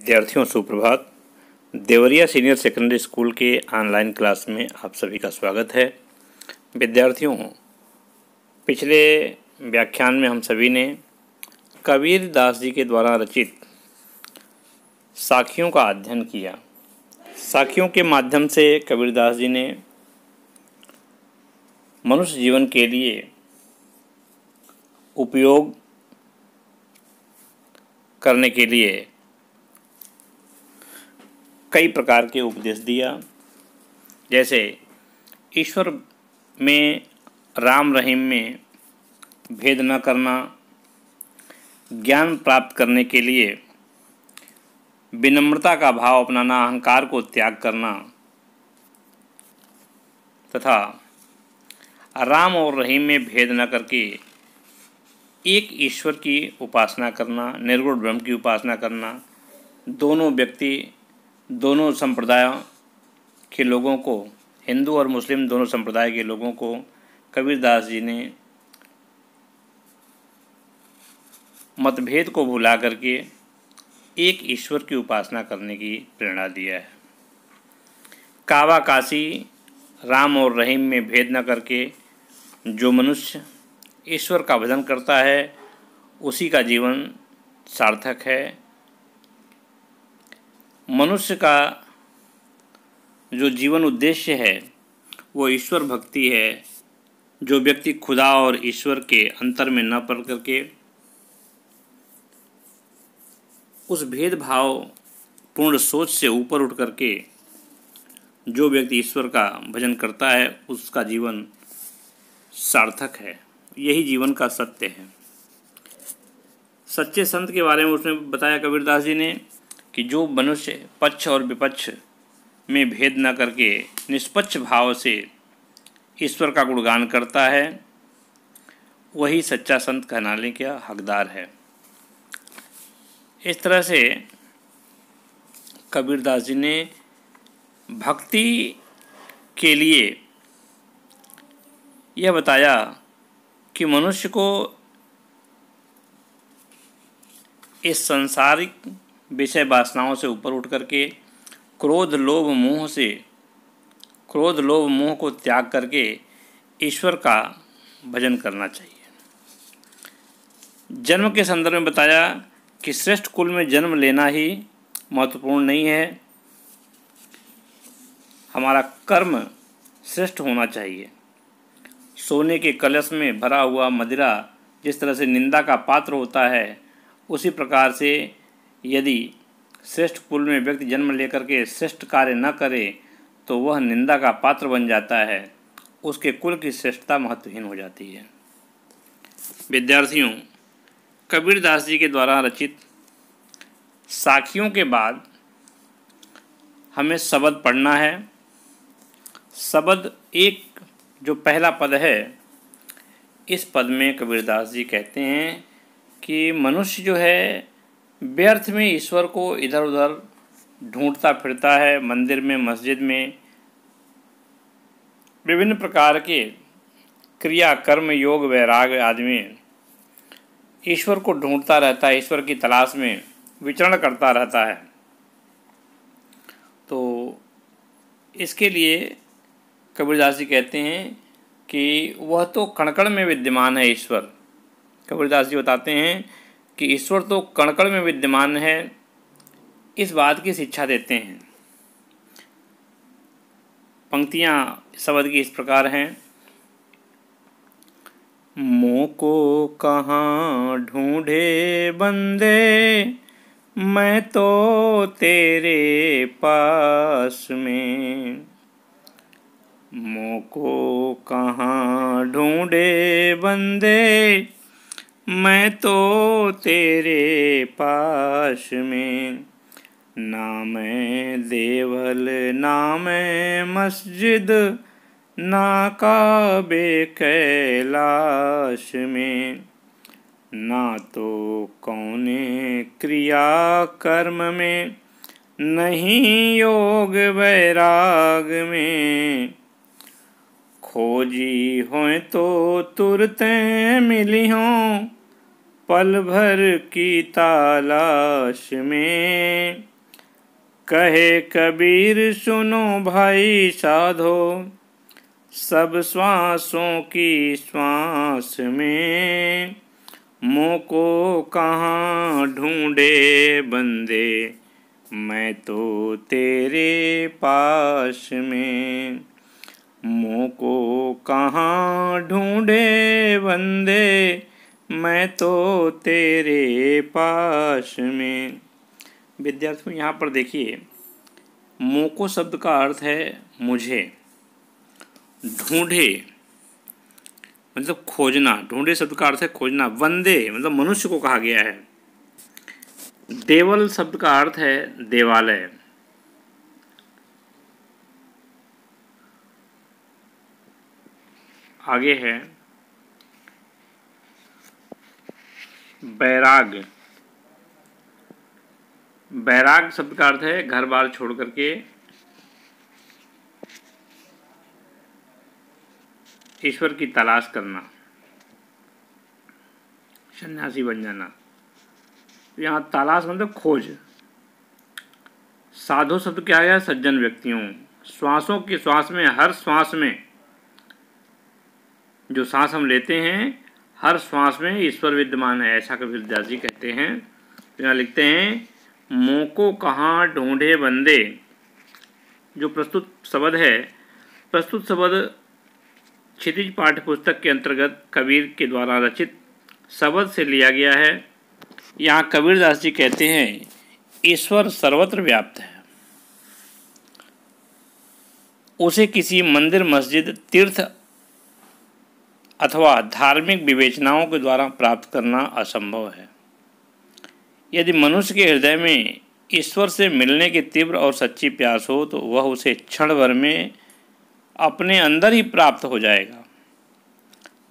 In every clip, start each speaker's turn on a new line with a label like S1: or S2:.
S1: विद्यार्थियों सुप्रभात Deoria senior secondary school के ऑनलाइन क्लास में आप सभी का स्वागत है विद्यार्थियों पिछले व्याख्यान में हम सभी ने कबीर दास जी के द्वारा रचित साखियों का अध्ययन किया साखियों के माध्यम से कबीर दास जी ने मनुष्य जीवन के लिए उपयोग करने के लिए कई प्रकार के उपदेश दिया जैसे ईश्वर में राम रहीम में भेद न करना ज्ञान प्राप्त करने के लिए विनम्रता का भाव अपनाना अहंकार को त्याग करना तथा राम और रहीम में भेद न करके एक ईश्वर की उपासना करना निर्गुण ब्रह्म की उपासना करना दोनों व्यक्ति दोनों संप्रदायों के लोगों को हिंदू और मुस्लिम दोनों संप्रदाय के लोगों को कबीरदास जी ने मतभेद को भुला करके एक ईश्वर की उपासना करने की प्रेरणा दिया है कावा काशी राम और रहीम में भेद न करके जो मनुष्य ईश्वर का भजन करता है उसी का जीवन सार्थक है मनुष्य का जो जीवन उद्देश्य है वो ईश्वर भक्ति है जो व्यक्ति खुदा और ईश्वर के अंतर में न पड़ करके उस भेदभाव पूर्ण सोच से ऊपर उठ करके जो व्यक्ति ईश्वर का भजन करता है उसका जीवन सार्थक है यही जीवन का सत्य है सच्चे संत के बारे में उसने बताया कबीरदास जी ने कि जो मनुष्य पक्ष और विपक्ष में भेद न करके निष्पक्ष भाव से ईश्वर का गुणगान करता है वही सच्चा संत कहनाने का हकदार है इस तरह से कबीरदास जी ने भक्ति के लिए यह बताया कि मनुष्य को इस संसारिक विषय वासनाओं से ऊपर उठ करके क्रोध लोभ मोह से क्रोध लोभ मोह को त्याग करके ईश्वर का भजन करना चाहिए जन्म के संदर्भ में बताया कि श्रेष्ठ कुल में जन्म लेना ही महत्वपूर्ण नहीं है हमारा कर्म श्रेष्ठ होना चाहिए सोने के कलश में भरा हुआ मदिरा जिस तरह से निंदा का पात्र होता है उसी प्रकार से यदि श्रेष्ठ कुल में व्यक्ति जन्म लेकर के श्रेष्ठ कार्य न करे तो वह निंदा का पात्र बन जाता है उसके कुल की श्रेष्ठता महत्वहीन हो जाती है विद्यार्थियों कबीरदास जी के द्वारा रचित साखियों के बाद हमें शबद पढ़ना है शबद एक जो पहला पद है इस पद में कबीरदास जी कहते हैं कि मनुष्य जो है व्यर्थ में ईश्वर को इधर उधर ढूंढता फिरता है मंदिर में मस्जिद में विभिन्न प्रकार के क्रिया कर्म योग वैराग आदमी ईश्वर को ढूंढता रहता है ईश्वर की तलाश में विचरण करता रहता है तो इसके लिए कबीरदास जी कहते हैं कि वह तो कणकण में विद्यमान है ईश्वर कबीरदास जी बताते हैं कि ईश्वर तो कणकण में विद्यमान है इस बात की शिक्षा देते हैं पंक्तियाँ शब्द की इस प्रकार हैं को कहाँ ढूंढे बंदे मैं तो तेरे पास में को कहाँ ढूंढे बंदे मैं तो तेरे पास में ना मैं देवल ना मैं मस्जिद ना काबे कैलाश में ना तो कौने क्रिया कर्म में नहीं योग वैराग में खोजी हो तो तुरते मिली हों पल भर की तालाश में कहे कबीर सुनो भाई साधो सब श्वासों की श्वास में मुँह को कहाँ ढूंढे बंदे मैं तो तेरे पास में मुँह को कहाँ ढूंढे बंदे मैं तो तेरे पास में विद्यार्थियों यहाँ पर देखिए मोको शब्द का अर्थ है मुझे ढूंढे मतलब खोजना ढूंढे शब्द का अर्थ है खोजना वंदे मतलब मनुष्य को कहा गया है देवल शब्द का अर्थ है देवालय आगे है बैराग बैराग शब्द का अर्थ है घर बार छोड़ करके ईश्वर की तलाश करना सन्यासी बन जाना यहाँ तलाश मतलब खोज साधु शब्द क्या है सज्जन व्यक्तियों श्वासों की श्वास में हर श्वास में जो सांस हम लेते हैं हर श्वास में ईश्वर विद्यमान है ऐसा कबीरदास जी कहते हैं तो यहाँ लिखते हैं मोको कहाँ ढूंढे बंदे जो प्रस्तुत शब्द है प्रस्तुत शब्द क्षितिज पाठ्य पुस्तक के अंतर्गत कबीर के द्वारा रचित शब्द से लिया गया है यहाँ कबीरदास जी कहते हैं ईश्वर सर्वत्र व्याप्त है उसे किसी मंदिर मस्जिद तीर्थ अथवा धार्मिक विवेचनाओं के द्वारा प्राप्त करना असंभव है यदि मनुष्य के हृदय में ईश्वर से मिलने की तीव्र और सच्ची प्यास हो तो वह उसे क्षण भर में अपने अंदर ही प्राप्त हो जाएगा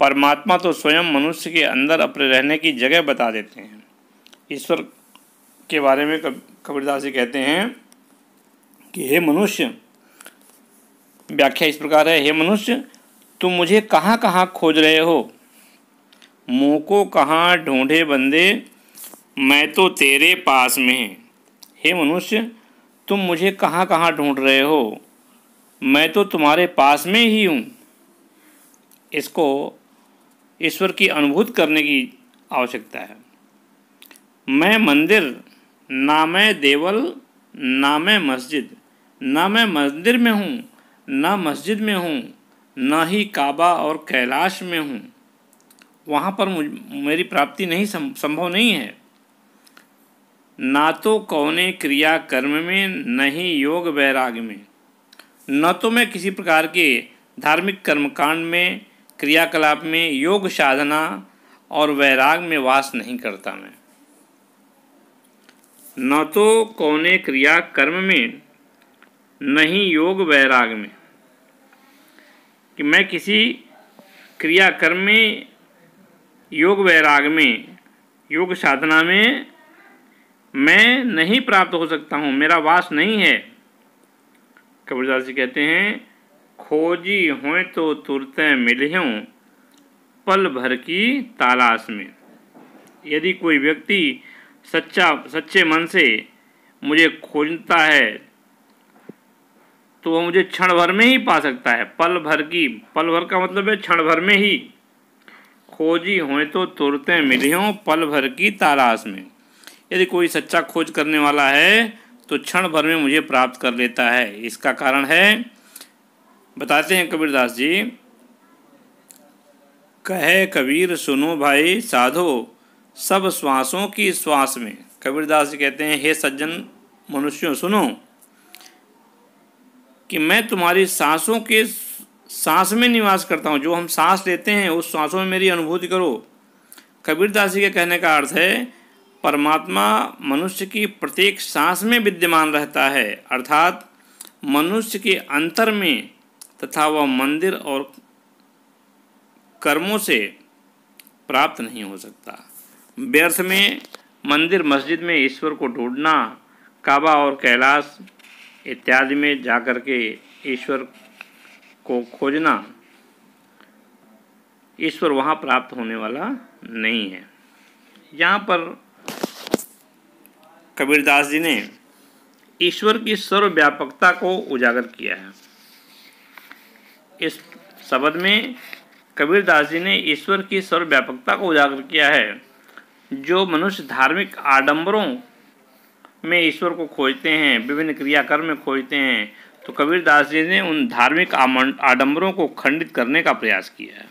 S1: परमात्मा तो स्वयं मनुष्य के अंदर अपने रहने की जगह बता देते हैं ईश्वर के बारे में कबीरदास जी कहते हैं कि हे मनुष्य व्याख्या इस प्रकार है हे मनुष्य तुम मुझे कहाँ कहाँ खोज रहे हो मुँह को कहाँ ढूंढे बंदे मैं तो तेरे पास में हे मनुष्य तुम मुझे कहाँ कहाँ ढूंढ रहे हो मैं तो तुम्हारे पास में ही हूँ इसको ईश्वर की अनुभूत करने की आवश्यकता है मैं मंदिर ना मैं देवल ना मैं मस्जिद ना मैं मंदिर में हूँ ना मस्जिद में हूँ न ही काबा और कैलाश में हूँ वहाँ पर मुझ मेरी प्राप्ति नहीं संभव नहीं है ना तो कौने क्रिया कर्म में न ही योग वैराग में न तो मैं किसी प्रकार के धार्मिक कर्मकांड में क्रियाकलाप में योग साधना और वैराग में वास नहीं करता मैं न तो कौने क्रिया कर्म में नहीं योग वैराग में कि मैं किसी कर्म में योग वैराग में योग साधना में मैं नहीं प्राप्त हो सकता हूँ मेरा वास नहीं है कबीरदास जी कहते हैं खोजी हों तो तुरते मिल पल भर की तालाश में यदि कोई व्यक्ति सच्चा सच्चे मन से मुझे खोजता है तो वह मुझे क्षण भर में ही पा सकता है पल भर की पल भर का मतलब है क्षण भर में ही खोजी हो तो तुरते मिली हों पल भर की तलाश में यदि कोई सच्चा खोज करने वाला है तो क्षण भर में मुझे प्राप्त कर लेता है इसका कारण है बताते हैं कबीरदास जी कहे कबीर सुनो भाई साधो सब श्वासों की श्वास में कबीरदास जी कहते हैं हे सज्जन मनुष्यों सुनो कि मैं तुम्हारी सांसों के सांस में निवास करता हूँ जो हम सांस लेते हैं उस सांसों में मेरी अनुभूति करो कबीरदास जी के कहने का अर्थ है परमात्मा मनुष्य की प्रत्येक सांस में विद्यमान रहता है अर्थात मनुष्य के अंतर में तथा वह मंदिर और कर्मों से प्राप्त नहीं हो सकता व्यर्थ में मंदिर मस्जिद में ईश्वर को ढूंढना काबा और कैलाश इत्यादि में जाकर के ईश्वर को खोजना ईश्वर वहाँ प्राप्त होने वाला नहीं है यहाँ पर कबीरदास जी ने ईश्वर की सर्वव्यापकता को उजागर किया है इस शब्द में कबीरदास जी ने ईश्वर की सर्वव्यापकता को उजागर किया है जो मनुष्य धार्मिक आडंबरों में ईश्वर को खोजते हैं विभिन्न क्रियाकर्म में खोजते हैं तो कबीरदास जी ने उन धार्मिक आडंबरों को खंडित करने का प्रयास किया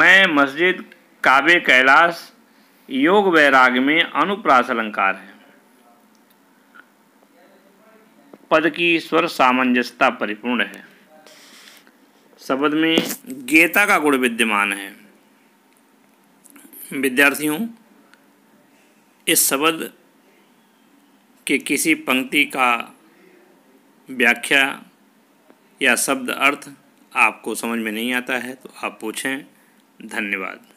S1: मैं मस्जिद काबे कैलाश योग वैराग में अनुप्रास अलंकार है पद की स्वर सामंजस्यता परिपूर्ण है शब्द में गेता का गुण विद्यमान है विद्यार्थियों इस शब्द के किसी पंक्ति का व्याख्या या शब्द अर्थ आपको समझ में नहीं आता है तो आप पूछें धन्यवाद